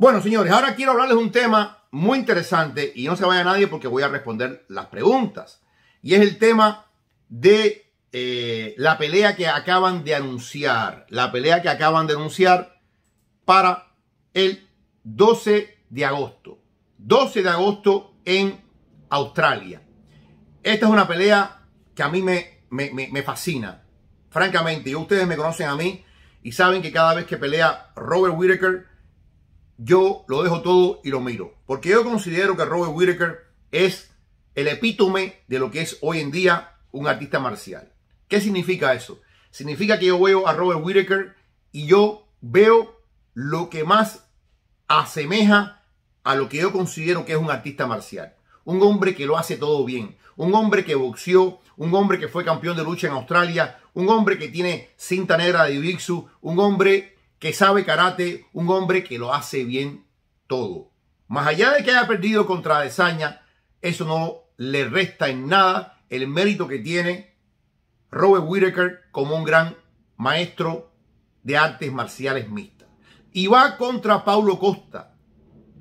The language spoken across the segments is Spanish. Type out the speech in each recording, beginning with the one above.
Bueno, señores, ahora quiero hablarles un tema muy interesante y no se vaya nadie porque voy a responder las preguntas. Y es el tema de eh, la pelea que acaban de anunciar, la pelea que acaban de anunciar para el 12 de agosto. 12 de agosto en Australia. Esta es una pelea que a mí me, fascina. Francamente, ustedes me conocen a mí y saben que cada vez que pelea Robert Whittaker, yo lo dejo todo y lo miro. Porque yo considero que Robert Whittaker es el epítome de lo que es hoy en día un artista marcial. ¿Qué significa eso? Significa que yo veo a Robert Whittaker y yo veo lo que más asemeja a lo que yo considero que es un artista marcial. Un hombre que lo hace todo bien. Un hombre que boxeó. Un hombre que fue campeón de lucha en Australia. Un hombre que tiene cinta negra de jiu un hombre que sabe karate, un hombre que lo hace bien todo. Más allá de que haya perdido contra Desaña, eso no le resta en nada el mérito que tiene Robert Whittaker como un gran maestro de artes marciales mixtas. Y va contra Paulo Costa.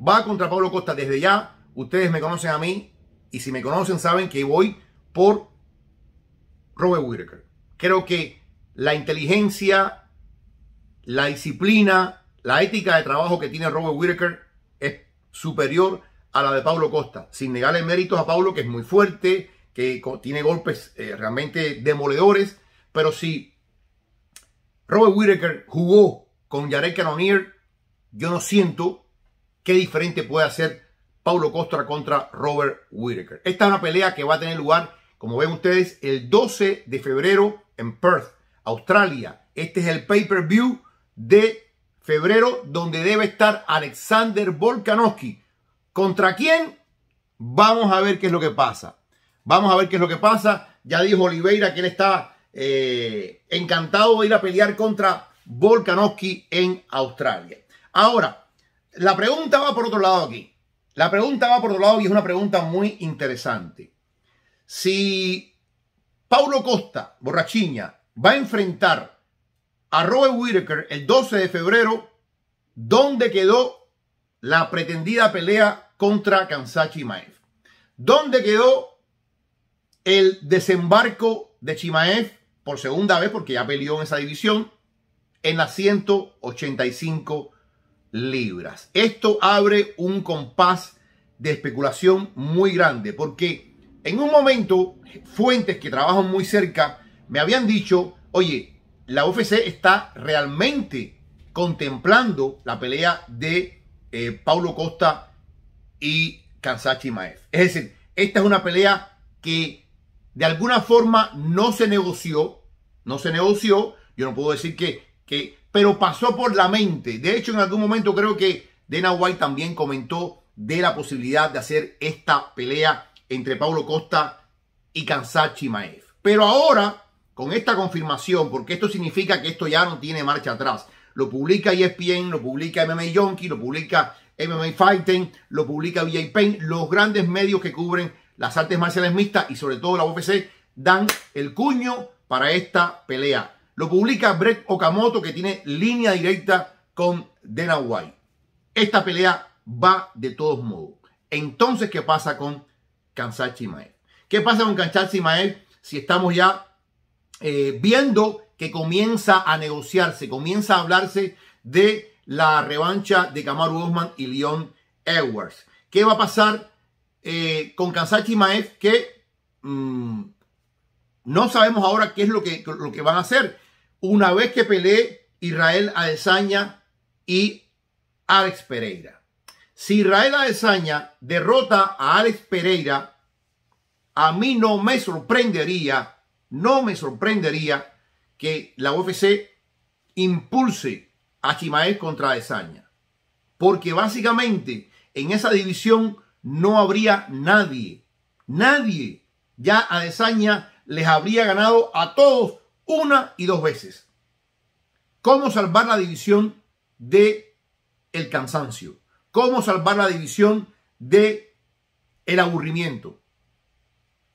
Va contra Paulo Costa desde ya. Ustedes me conocen a mí y si me conocen saben que voy por Robert Whittaker. Creo que la inteligencia la disciplina, la ética de trabajo que tiene Robert Whittaker es superior a la de Pablo Costa, sin negarle méritos a Pablo, que es muy fuerte, que tiene golpes eh, realmente demoledores, pero si Robert Whittaker jugó con Jared Cannonier, yo no siento qué diferente puede hacer Pablo Costa contra Robert Whittaker. Esta es una pelea que va a tener lugar, como ven ustedes, el 12 de febrero en Perth, Australia. Este es el pay-per-view de febrero, donde debe estar Alexander Volkanovski. ¿Contra quién? Vamos a ver qué es lo que pasa. Vamos a ver qué es lo que pasa. Ya dijo Oliveira que él está eh, encantado de ir a pelear contra Volkanovski en Australia. Ahora, la pregunta va por otro lado aquí. La pregunta va por otro lado y es una pregunta muy interesante. Si Paulo Costa, borrachiña, va a enfrentar a Robert Whittaker el 12 de febrero, donde quedó la pretendida pelea contra Kansas Chimaev Donde quedó el desembarco de Chimaev por segunda vez, porque ya peleó en esa división, en las 185 libras. Esto abre un compás de especulación muy grande, porque en un momento fuentes que trabajan muy cerca me habían dicho, oye, la UFC está realmente contemplando la pelea de eh, Paulo Costa y Kansachi Maez. Es decir, esta es una pelea que de alguna forma no se negoció, no se negoció, yo no puedo decir que, que pero pasó por la mente. De hecho, en algún momento creo que Dana White también comentó de la posibilidad de hacer esta pelea entre Paulo Costa y Kansachi Maez. Pero ahora con esta confirmación, porque esto significa que esto ya no tiene marcha atrás. Lo publica ESPN, lo publica MMA Junkie, lo publica MMA Fighting, lo publica VJ Pain, los grandes medios que cubren las artes marciales mixtas y sobre todo la UFC dan el cuño para esta pelea. Lo publica Brett Okamoto que tiene línea directa con Dana White. Esta pelea va de todos modos. Entonces, ¿qué pasa con Kansachi Mael? ¿Qué pasa con Kansachi Mael si estamos ya eh, viendo que comienza a negociarse, comienza a hablarse de la revancha de Kamaru Usman y Leon Edwards. ¿Qué va a pasar eh, con Kansachi Maez? Que mm, no sabemos ahora qué es lo que, lo que van a hacer. Una vez que pelee Israel Adesanya y Alex Pereira. Si Israel Adesanya derrota a Alex Pereira, a mí no me sorprendería no me sorprendería que la UFC impulse a Chimaev contra Desaña. Porque básicamente en esa división no habría nadie. Nadie. Ya a Desaña les habría ganado a todos una y dos veces. ¿Cómo salvar la división de el cansancio? ¿Cómo salvar la división de el aburrimiento?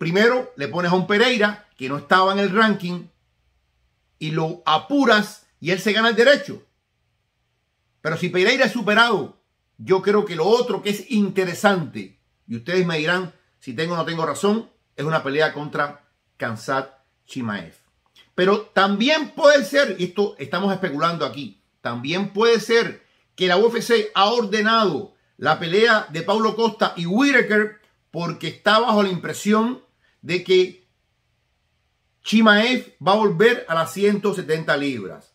Primero le pones a un Pereira que no estaba en el ranking y lo apuras y él se gana el derecho. Pero si Pereira es superado, yo creo que lo otro que es interesante, y ustedes me dirán si tengo o no tengo razón, es una pelea contra Kansat Chimaev. Pero también puede ser, y esto estamos especulando aquí, también puede ser que la UFC ha ordenado la pelea de Paulo Costa y Whitaker porque está bajo la impresión de que Chimaev va a volver a las 170 libras.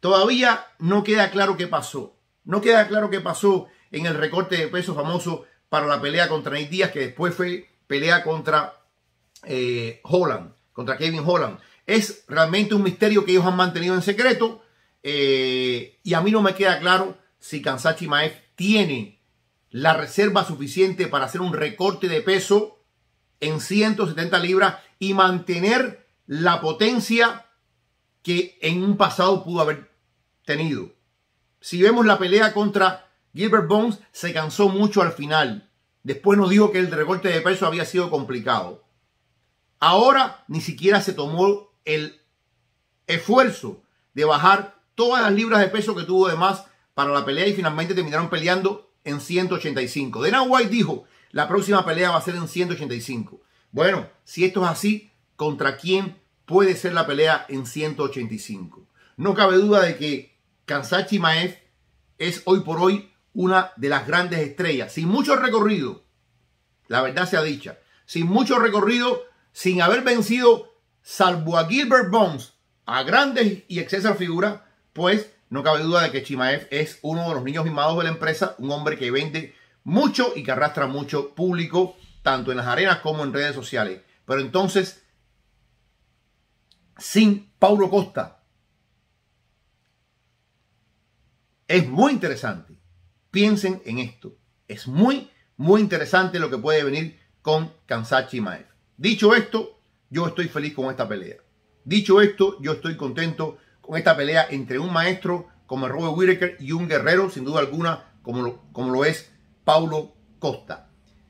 Todavía no queda claro qué pasó. No queda claro qué pasó en el recorte de peso famoso para la pelea contra Nate Díaz, que después fue pelea contra eh, Holland, contra Kevin Holland. Es realmente un misterio que ellos han mantenido en secreto. Eh, y a mí no me queda claro si Kansachi Maef tiene la reserva suficiente para hacer un recorte de peso en 170 libras y mantener la potencia que en un pasado pudo haber tenido. Si vemos la pelea contra Gilbert Bones, se cansó mucho al final. Después nos dijo que el recorte de peso había sido complicado. Ahora ni siquiera se tomó el esfuerzo de bajar todas las libras de peso que tuvo de más para la pelea y finalmente terminaron peleando en 185. Dana White dijo, la próxima pelea va a ser en 185. Bueno, si esto es así, ¿contra quién puede ser la pelea en 185? No cabe duda de que Kansachi Maez. es hoy por hoy una de las grandes estrellas, sin mucho recorrido, la verdad sea dicha, sin mucho recorrido, sin haber vencido, salvo a Gilbert Bones, a grandes y excesas figuras, pues no cabe duda de que Chimaev es uno de los niños mimados de la empresa, un hombre que vende mucho y que arrastra mucho público, tanto en las arenas como en redes sociales. Pero entonces, sin Paulo Costa, es muy interesante. Piensen en esto. Es muy, muy interesante lo que puede venir con Kansachi Chimaev. Dicho esto, yo estoy feliz con esta pelea. Dicho esto, yo estoy contento con esta pelea entre un maestro como Robert Whitaker y un guerrero, sin duda alguna, como lo, como lo es Paulo Costa.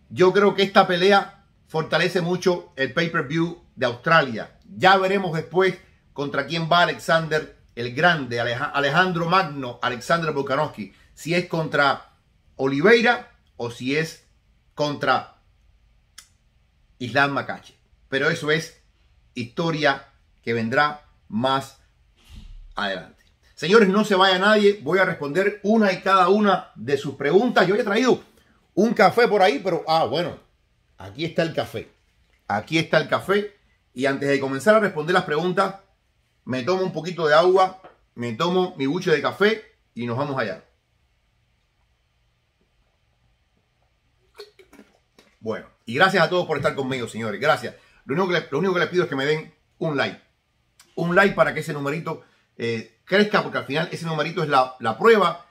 Yo creo que esta pelea fortalece mucho el pay-per-view de Australia. Ya veremos después contra quién va Alexander el Grande, Alejandro Magno, Alexander Volkanovski. Si es contra Oliveira o si es contra Islam Makache. Pero eso es historia que vendrá más adelante. Señores, no se vaya nadie, voy a responder una y cada una de sus preguntas. Yo he traído un café por ahí, pero ah, bueno, aquí está el café. Aquí está el café. Y antes de comenzar a responder las preguntas, me tomo un poquito de agua, me tomo mi buche de café y nos vamos allá. Bueno, y gracias a todos por estar conmigo, señores. Gracias. Lo lo único que les pido es que me den un like. Un like para que ese numerito eh, crezca, porque al final ese numerito es la, la, prueba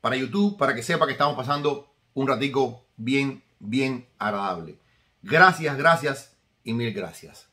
para YouTube, para que sepa que estamos pasando un ratico bien, bien agradable. Gracias, gracias y mil gracias.